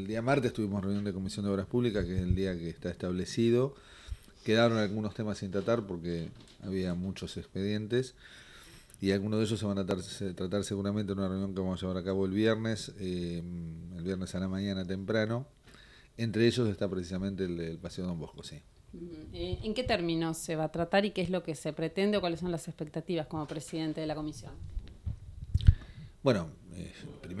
El día martes tuvimos reunión de Comisión de Obras Públicas, que es el día que está establecido. Quedaron algunos temas sin tratar porque había muchos expedientes y algunos de ellos se van a tratar, seguramente en una reunión que vamos a llevar a cabo el viernes, eh, el viernes a la mañana temprano. Entre ellos está precisamente el, Paseo Don Bosco, sí. Eh, ¿En qué términos se va a tratar y qué es lo que se pretende o cuáles son las expectativas como presidente de la comisión? Bueno, eh,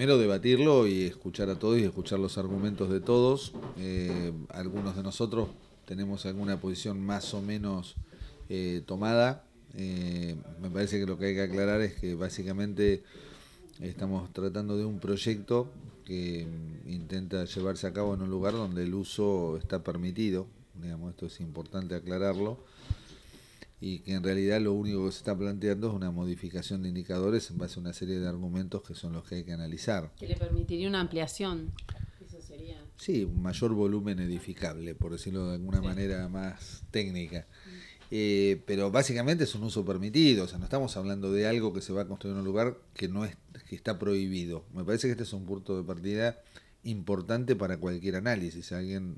primero debatirlo y escuchar a todos y escuchar los argumentos de todos. Eh, algunos de nosotros tenemos alguna posición más o menos eh, tomada. Eh, me parece que lo que hay que aclarar es que básicamente estamos tratando de un proyecto que mm, intenta llevarse a cabo en un lugar donde el uso está permitido. Digamos, esto es importante aclararlo y que en realidad lo único que se está planteando es una modificación de indicadores en base a una serie de argumentos que son los que hay que analizar. Que le permitiría una ampliación. Sí, un mayor volumen edificable, por decirlo de alguna manera más técnica. Mm. Eh, pero básicamente es un uso permitido, o sea, no estamos hablando de algo que se va a construir en un lugar que no es, que está prohibido. Me parece que este es un punto de partida importante para cualquier análisis. A alguien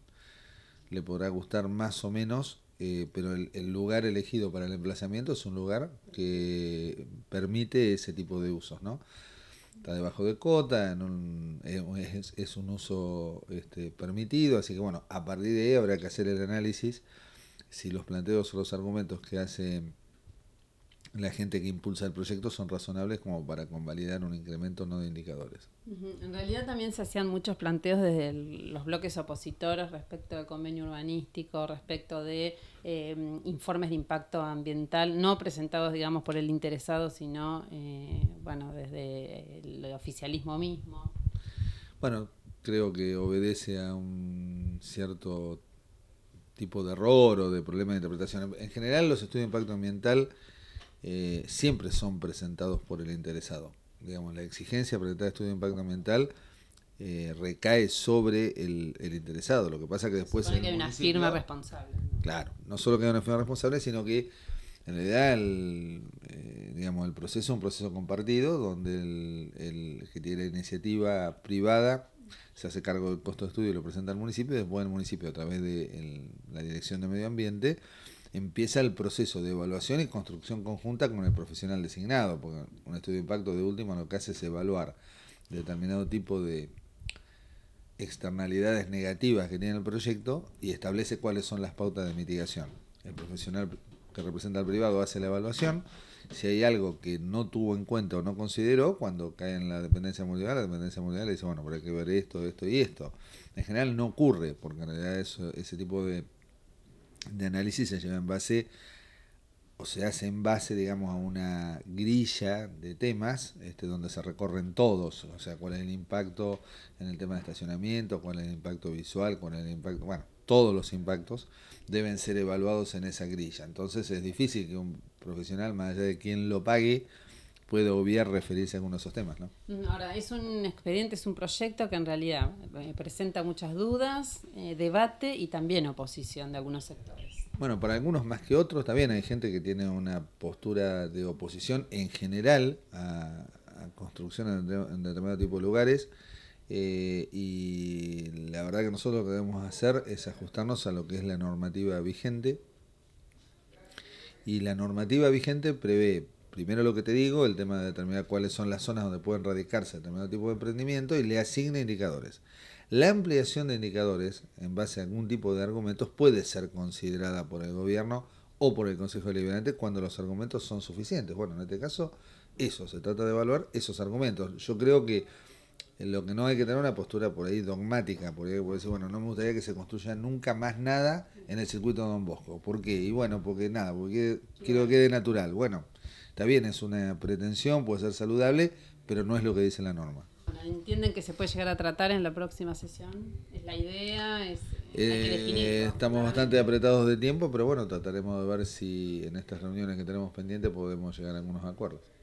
le podrá gustar más o menos, eh, pero el, lugar elegido para el emplazamiento es un lugar que permite ese tipo de usos, ¿no? Está debajo de cota, eh, es, un uso este, permitido, así que bueno, a partir de ahí habrá que hacer el análisis si los planteos o los argumentos que hace la gente que impulsa el proyecto son razonables como para convalidar un incremento no de indicadores. En realidad también se hacían muchos planteos desde los bloques opositores respecto al convenio urbanístico, respecto de eh, informes de impacto ambiental, no presentados, digamos, por el interesado, sino, eh, bueno, desde el oficialismo mismo. Bueno, creo que obedece a un cierto tipo de error o de problema de interpretación. En general, los estudios de impacto ambiental eh, siempre son presentados por el interesado. Digamos, la exigencia de presentar estudio de impacto ambiental eh, recae sobre el, interesado. Lo que pasa que después... que hay una firma responsable. Claro, no solo que hay una firma responsable, sino que en realidad el, eh, digamos, el proceso es un proceso compartido donde el, que tiene la iniciativa privada se hace cargo del costo de estudio y lo presenta al municipio después el municipio a través de la Dirección de Medio Ambiente empieza el proceso de evaluación y construcción conjunta con el profesional designado, porque un estudio de impacto de último lo que hace es evaluar determinado tipo de externalidades negativas que tiene el proyecto y establece cuáles son las pautas de mitigación. El profesional que representa al privado hace la evaluación. Si hay algo que no tuvo en cuenta o no consideró, cuando cae en la dependencia mundial la dependencia mundial le dice, bueno, pero hay que ver esto, esto y esto. En general no ocurre, porque en realidad ese tipo de de análisis se lleva en base o se hace en base, digamos, a una grilla de temas este, donde se recorren todos, o sea, cuál es el impacto en el tema de estacionamiento, cuál es el impacto visual, cuál es el impacto, bueno, todos los impactos deben ser evaluados en esa grilla. Entonces es difícil que un profesional, más allá de quien lo pague, puede obviar referirse a algunos de esos temas, ¿no? Ahora, es un expediente, es un proyecto que en realidad eh, presenta muchas dudas, eh, debate y también oposición de algunos sectores. Bueno, para algunos más que otros también hay gente que tiene una postura de oposición en general a, construcción en, determinado tipo de lugares eh, y la verdad que nosotros lo que debemos hacer es ajustarnos a lo que es la normativa vigente y la normativa vigente prevé primero lo que te digo, el tema de determinar cuáles son las zonas donde pueden radicarse determinado tipo de emprendimiento y le asigna indicadores. La ampliación de indicadores en base a algún tipo de argumentos puede ser considerada por el gobierno o por el Consejo Deliberante cuando los argumentos son suficientes. Bueno, en este caso, eso, se trata de evaluar esos argumentos. Yo creo que lo que no hay que tener una postura por ahí dogmática, porque puede decir, bueno, no me gustaría que se construya nunca más nada en el circuito de Don Bosco. ¿Por qué? Y bueno, porque nada, porque quiero que quede natural. Bueno, Está bien, es una pretensión, puede ser saludable, pero no es lo que dice la norma. ¿Entienden que se puede llegar a tratar en la próxima sesión? ¿Es la idea? ¿Es, eh, estamos bastante apretados de tiempo, pero bueno, trataremos de ver si en estas reuniones que tenemos pendientes podemos llegar a algunos acuerdos.